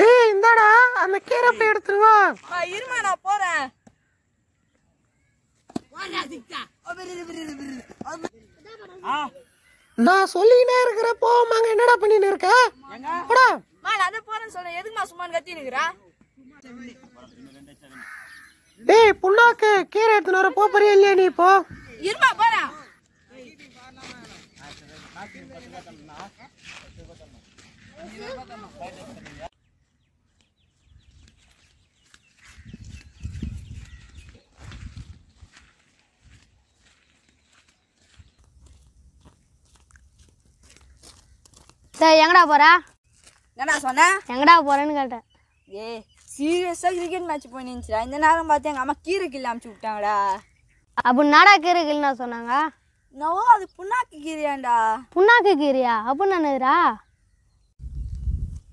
டேய் இந்தாடா அந்த கீரை போய் எடுத்துருவா இருமா நான் போறேன் நான் சொல்லினே இருக்கிற போமாங்க என்னடா பண்ணிட்டு இருக்க போடா நான் அத போறேன் சொல்றேன் எதுக்குமா சும்மா கத்தி நிக்கிறா டேய் புண்ணாக்கு கீரை எடுத்துனு வர போறியா இல்லையா நீ இப்போ இருமா போறேன் சரி எங்கடா போறா என்னடா சொன்ன எங்கடா போறேன்னு கேட்டேன் ஏ சீரியஸாக கிரிக்கெட் மேட்ச் போயிருந்துச்சுடா இந்த நேரம் பார்த்து எங்கள் அம்மா கீரை கிள்ளி அமுச்சு விட்டாங்கடா அப்படி நாடா கீரை கிள்ளினா சொன்னாங்க நான் அது புண்ணாக்கு கீரையாண்டா புண்ணாக்கு கீரியா அப்படின்னு நினைக்கிறா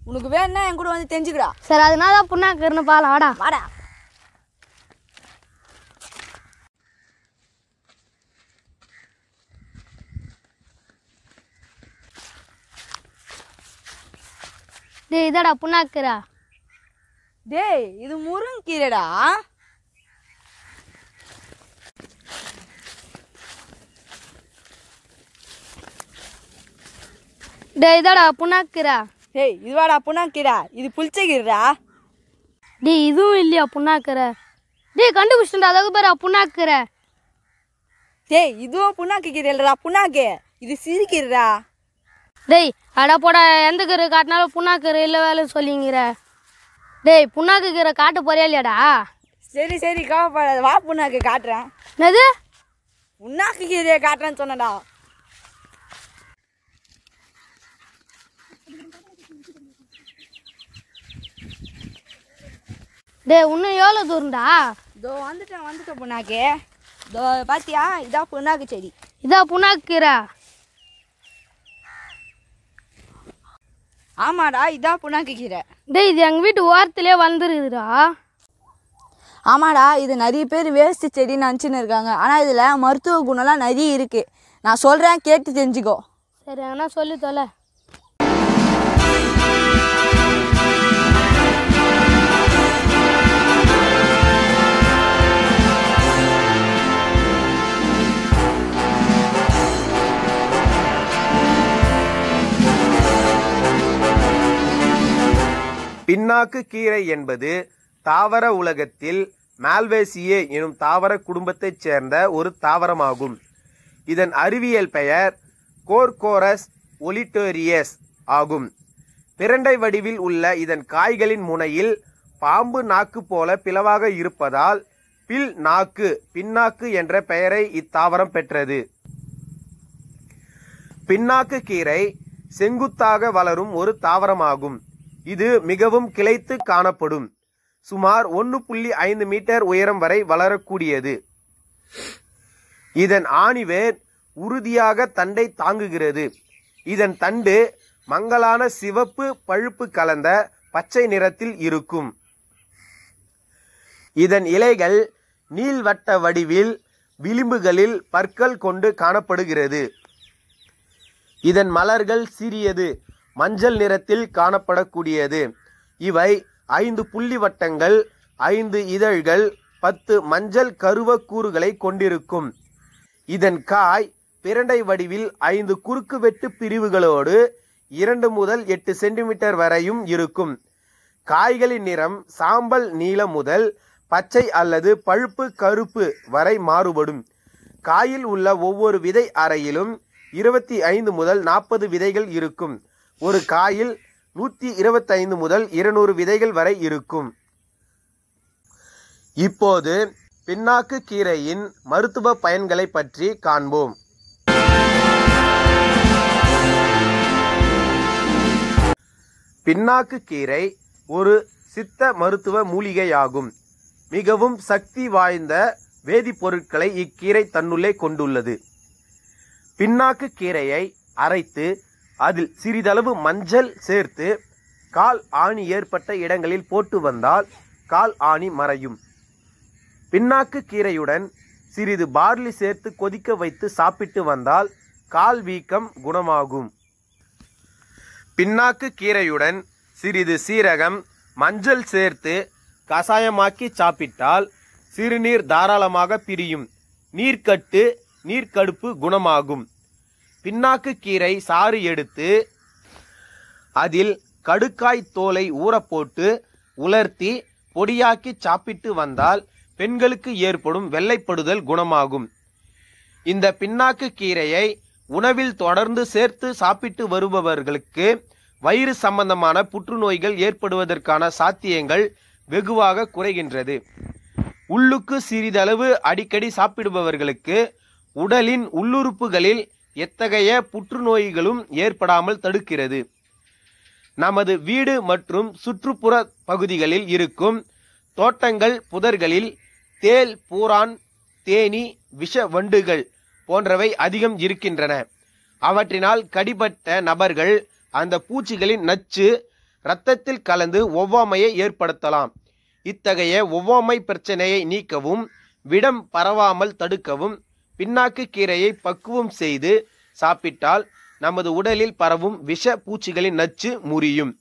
உனக்கு வேணும்னா என் கூட வந்து தெரிஞ்சுக்கடா சரி அதனால தான் புண்ணாக்கு இருந்து பாலம் வாடா வாடா டேய் இதடா புண்ணாக்குறா டேய் இது முருங்கீரைடா டே இதாடா புண்ணாக்குறா ஏய் இதுவாடா புண்ணாக்கீரா இது புளிச்சகீரா டேய் இதுவும் இல்லையா புண்ணாக்குற டேய் கண்டுபிடிச்சிட்டா அதுக்கு பேர் புண்ணாக்குற டேய் இதுவும் புண்ணாக்கு கீரை புண்ணாக்கு இது சிரிக்கிறா டேய் அடா போடா எந்த கீரை காட்டினாலும் புண்ணாக்கீரை இல்லை வேலை சொல்லிங்கிற டேய் புண்ணாக்கு கீரை காட்டு போறியா இல்லையாடா சரி சரி கவலைப்படாத வா புண்ணாக்கு காட்டுறேன் என்னது புண்ணாக்கு கீரையை காட்டுறேன்னு சொன்னடா டே இன்னும் எவ்வளோ தூரம்டா இதோ வந்துட்டேன் வந்துட்டேன் புண்ணாக்கு இதோ பாத்தியா இதான் புண்ணாக்கு செடி இதான் புண்ணாக்குறா ஆமாடா இதான் புண்ணாக்கு கீரை டே இது எங்கள் வீட்டு ஓரத்துலேயே வந்துருக்குதுடா ஆமாடா இது நிறைய பேர் வேஸ்ட்டு செடின்னு நினச்சின்னு இருக்காங்க ஆனால் இதில் மருத்துவ குணம்லாம் நிறைய இருக்குது நான் சொல்கிறேன் கேட்டு தெரிஞ்சுக்கோ சரி ஆனால் சொல்லி தொலை பின்னாக்கு கீரை என்பது தாவர உலகத்தில் மால்வேசியே எனும் தாவர குடும்பத்தைச் சேர்ந்த ஒரு தாவரமாகும் இதன் அறிவியல் பெயர் கோர்கோரஸ் ஒலிட்டோரியஸ் ஆகும் பிரண்டை வடிவில் உள்ள இதன் காய்களின் முனையில் பாம்பு நாக்கு போல பிளவாக இருப்பதால் பில் நாக்கு பின்னாக்கு என்ற பெயரை இத்தாவரம் பெற்றது பின்னாக்கு கீரை செங்குத்தாக வளரும் ஒரு தாவரமாகும் இது மிகவும் கிளைத்து காணப்படும் சுமார் ஒன்று புள்ளி ஐந்து மீட்டர் உயரம் வரை வளரக்கூடியது இதன் ஆணிவேர் உறுதியாக தண்டை தாங்குகிறது இதன் தண்டு மங்கலான சிவப்பு பழுப்பு கலந்த பச்சை நிறத்தில் இருக்கும் இதன் இலைகள் நீள்வட்ட வடிவில் விளிம்புகளில் பற்கள் கொண்டு காணப்படுகிறது இதன் மலர்கள் சிறியது மஞ்சள் நிறத்தில் காணப்படக்கூடியது இவை ஐந்து புள்ளி வட்டங்கள் ஐந்து இதழ்கள் பத்து மஞ்சள் கருவக்கூறுகளை கொண்டிருக்கும் இதன் காய் பிரண்டை வடிவில் ஐந்து குறுக்கு வெட்டு பிரிவுகளோடு இரண்டு முதல் எட்டு சென்டிமீட்டர் வரையும் இருக்கும் காய்களின் நிறம் சாம்பல் நீளம் முதல் பச்சை அல்லது பழுப்பு கருப்பு வரை மாறுபடும் காயில் உள்ள ஒவ்வொரு விதை அறையிலும் இருபத்தி ஐந்து முதல் நாற்பது விதைகள் இருக்கும் ஒரு காயில் நூற்றி இருபத்தைந்து முதல் இருநூறு விதைகள் வரை இருக்கும் இப்போது பின்னாக்கு கீரையின் மருத்துவ பயன்களை பற்றி காண்போம் பின்னாக்கு கீரை ஒரு சித்த மருத்துவ மூலிகையாகும் மிகவும் சக்தி வாய்ந்த வேதிப்பொருட்களை இக்கீரை தன்னுள்ளே கொண்டுள்ளது பின்னாக்கு கீரையை அரைத்து அதில் சிறிதளவு மஞ்சள் சேர்த்து கால் ஆணி ஏற்பட்ட இடங்களில் போட்டு வந்தால் கால் ஆணி மறையும் பின்னாக்கு கீரையுடன் சிறிது பார்லி சேர்த்து கொதிக்க வைத்து சாப்பிட்டு வந்தால் கால் வீக்கம் குணமாகும் பின்னாக்கு கீரையுடன் சிறிது சீரகம் மஞ்சள் சேர்த்து கசாயமாக்கி சாப்பிட்டால் சிறுநீர் தாராளமாக பிரியும் நீர்க்கட்டு நீர்க்கடுப்பு குணமாகும் பின்னாக்கு கீரை சாறு எடுத்து அதில் கடுக்காய் தோலை ஊறப்போட்டு உலர்த்தி பொடியாக்கி சாப்பிட்டு வந்தால் பெண்களுக்கு ஏற்படும் வெள்ளைப்படுதல் குணமாகும் இந்த பின்னாக்கு கீரையை உணவில் தொடர்ந்து சேர்த்து சாப்பிட்டு வருபவர்களுக்கு வயிறு சம்பந்தமான புற்றுநோய்கள் ஏற்படுவதற்கான சாத்தியங்கள் வெகுவாக குறைகின்றது உள்ளுக்கு சிறிதளவு அடிக்கடி சாப்பிடுபவர்களுக்கு உடலின் உள்ளுறுப்புகளில் எத்தகைய புற்றுநோய்களும் ஏற்படாமல் தடுக்கிறது நமது வீடு மற்றும் சுற்றுப்புற பகுதிகளில் இருக்கும் தோட்டங்கள் புதர்களில் தேல் பூரான் தேனி விஷ வண்டுகள் போன்றவை அதிகம் இருக்கின்றன அவற்றினால் கடிபட்ட நபர்கள் அந்த பூச்சிகளின் நச்சு இரத்தத்தில் கலந்து ஒவ்வாமையை ஏற்படுத்தலாம் இத்தகைய ஒவ்வாமை பிரச்சனையை நீக்கவும் விடம் பரவாமல் தடுக்கவும் பின்னாக்கு கீரையை பக்குவம் செய்து சாப்பிட்டால் நமது உடலில் பரவும் விஷ பூச்சிகளின் நச்சு முறியும்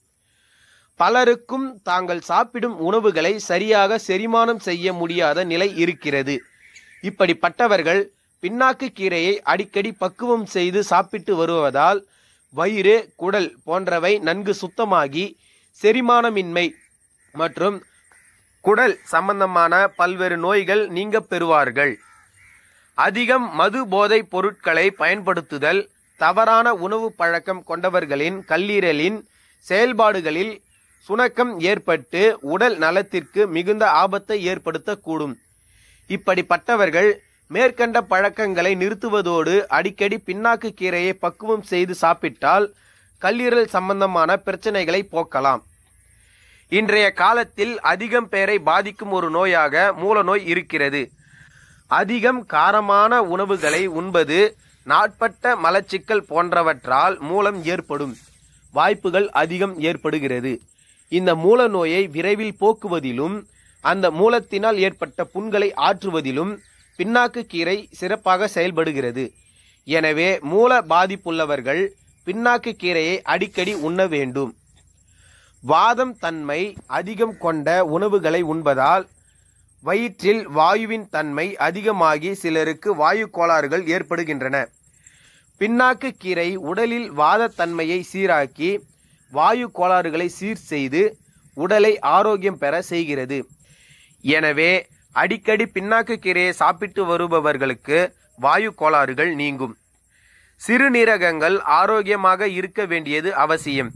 பலருக்கும் தாங்கள் சாப்பிடும் உணவுகளை சரியாக செரிமானம் செய்ய முடியாத நிலை இருக்கிறது இப்படிப்பட்டவர்கள் பின்னாக்கு கீரையை அடிக்கடி பக்குவம் செய்து சாப்பிட்டு வருவதால் வயிறு குடல் போன்றவை நன்கு சுத்தமாகி செரிமானமின்மை மற்றும் குடல் சம்பந்தமான பல்வேறு நோய்கள் நீங்க பெறுவார்கள் அதிகம் மது போதை பொருட்களை பயன்படுத்துதல் தவறான உணவு பழக்கம் கொண்டவர்களின் கல்லீரலின் செயல்பாடுகளில் சுணக்கம் ஏற்பட்டு உடல் நலத்திற்கு மிகுந்த ஆபத்தை ஏற்படுத்தக்கூடும் இப்படிப்பட்டவர்கள் மேற்கண்ட பழக்கங்களை நிறுத்துவதோடு அடிக்கடி பின்னாக்கு கீரையை பக்குவம் செய்து சாப்பிட்டால் கல்லீரல் சம்பந்தமான பிரச்சனைகளை போக்கலாம் இன்றைய காலத்தில் அதிகம் பேரை பாதிக்கும் ஒரு நோயாக மூலநோய் இருக்கிறது அதிகம் காரமான உணவுகளை உண்பது நாட்பட்ட மலச்சிக்கல் போன்றவற்றால் மூலம் ஏற்படும் வாய்ப்புகள் அதிகம் ஏற்படுகிறது இந்த மூல நோயை விரைவில் போக்குவதிலும் அந்த மூலத்தினால் ஏற்பட்ட புண்களை ஆற்றுவதிலும் பின்னாக்கு கீரை சிறப்பாக செயல்படுகிறது எனவே மூல பாதிப்புள்ளவர்கள் பின்னாக்கு கீரையை அடிக்கடி உண்ண வேண்டும் வாதம் தன்மை அதிகம் கொண்ட உணவுகளை உண்பதால் வயிற்றில் வாயுவின் தன்மை அதிகமாகி சிலருக்கு வாயு கோளாறுகள் ஏற்படுகின்றன பின்னாக்கு கீரை உடலில் வாதத்தன்மையை சீராக்கி வாயு கோளாறுகளை சீர் செய்து உடலை ஆரோக்கியம் பெற செய்கிறது எனவே அடிக்கடி பின்னாக்கு கீரையை சாப்பிட்டு வருபவர்களுக்கு வாயு கோளாறுகள் நீங்கும் சிறுநீரகங்கள் ஆரோக்கியமாக இருக்க வேண்டியது அவசியம்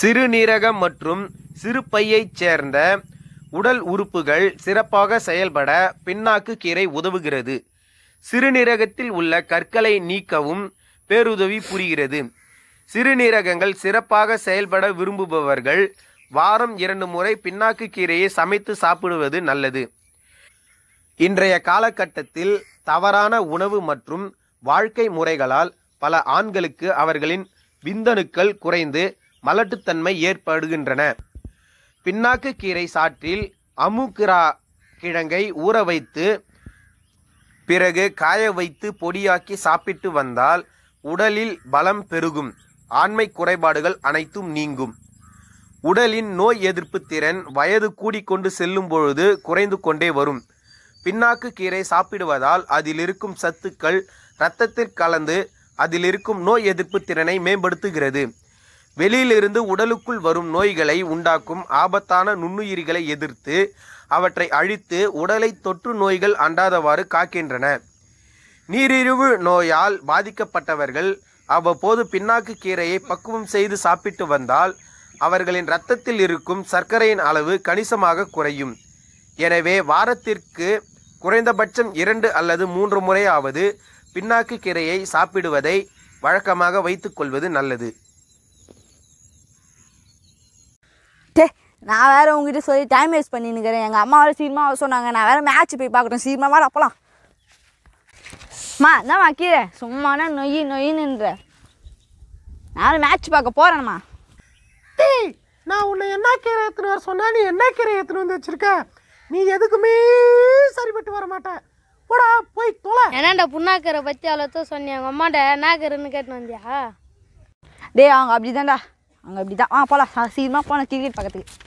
சிறுநீரகம் மற்றும் சிறுபையைச் சேர்ந்த உடல் உறுப்புகள் சிறப்பாக செயல்பட பின்னாக்கு கீரை உதவுகிறது சிறுநீரகத்தில் உள்ள கற்களை நீக்கவும் பேருதவி புரிகிறது சிறுநீரகங்கள் சிறப்பாக செயல்பட விரும்புபவர்கள் வாரம் இரண்டு முறை பின்னாக்கு கீரையை சமைத்து சாப்பிடுவது நல்லது இன்றைய காலகட்டத்தில் தவறான உணவு மற்றும் வாழ்க்கை முறைகளால் பல ஆண்களுக்கு அவர்களின் விந்தணுக்கள் குறைந்து மலட்டுத்தன்மை ஏற்படுகின்றன பின்னாக்கு கீரை சாற்றில் அமுக்கிரா கிழங்கை ஊற வைத்து பிறகு காய வைத்து பொடியாக்கி சாப்பிட்டு வந்தால் உடலில் பலம் பெருகும் ஆண்மை குறைபாடுகள் அனைத்தும் நீங்கும் உடலின் நோய் எதிர்ப்பு திறன் வயது கூடிக்கொண்டு செல்லும் பொழுது குறைந்து கொண்டே வரும் பின்னாக்கு கீரை சாப்பிடுவதால் அதில் இருக்கும் சத்துக்கள் இரத்தத்தில் கலந்து அதில் இருக்கும் நோய் எதிர்ப்பு திறனை மேம்படுத்துகிறது வெளியிலிருந்து உடலுக்குள் வரும் நோய்களை உண்டாக்கும் ஆபத்தான நுண்ணுயிரிகளை எதிர்த்து அவற்றை அழித்து உடலை தொற்று நோய்கள் அண்டாதவாறு காக்கின்றன நீரிழிவு நோயால் பாதிக்கப்பட்டவர்கள் அவ்வப்போது பின்னாக்கு கீரையை பக்குவம் செய்து சாப்பிட்டு வந்தால் அவர்களின் இரத்தத்தில் இருக்கும் சர்க்கரையின் அளவு கணிசமாக குறையும் எனவே வாரத்திற்கு குறைந்தபட்சம் இரண்டு அல்லது மூன்று முறையாவது பின்னாக்கு கீரையை சாப்பிடுவதை வழக்கமாக வைத்துக்கொள்வது நல்லது நான் வேறு உங்ககிட்ட சொல்லி டைம் வேஸ்ட் பண்ணின்னுக்கிறேன் எங்கள் அம்மாவோட வேறு சொன்னாங்க நான் வேறு மேட்ச் போய் பார்க்குறேன் சீக்கிரமா வேறு அப்போலாம் மா என்னம்மா கீரை சும்மானா நொய் நொயின்னுன்ற நானும் மேட்ச் பார்க்க போகிறேனம்மா டேய் நான் உன்னை என்ன கீரை எடுத்துன்னு வர சொன்னால் நீ என்ன கீரை எடுத்துன்னு வந்து வச்சுருக்க நீ எதுக்குமே சரிப்பட்டு வர மாட்டேன் போடா போய் தொலை என்னடா புண்ணாக்கரை பற்றி அவ்வளோத்தோ சொன்னேன் எங்கள் அம்மாட்ட என்ன கீரைன்னு கேட்டுன்னு வந்தியா டேய் அவங்க அப்படி தான்டா அவங்க அப்படி தான் ஆ போகலாம் சீக்கிரமாக போனேன் கிரிக்கெட் பக்கத்துக்கு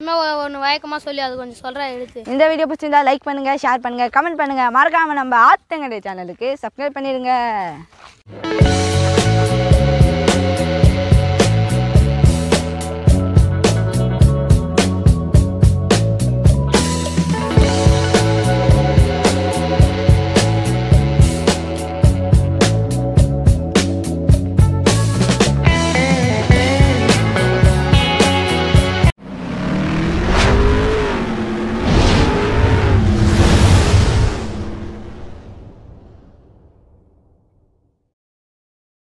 சும்மா ஒன்று வழக்கமாக சொல்லி அது கொஞ்சம் சொல்கிறேன் எடுத்து இந்த வீடியோ பிடிச்சிருந்தா லைக் பண்ணுங்கள் ஷேர் பண்ணுங்கள் கமெண்ட் பண்ணுங்கள் மறக்காமல் நம்ம ஆத்தங்கடை சேனலுக்கு சப்ஸ்கிரைப் பண்ணிடுங்க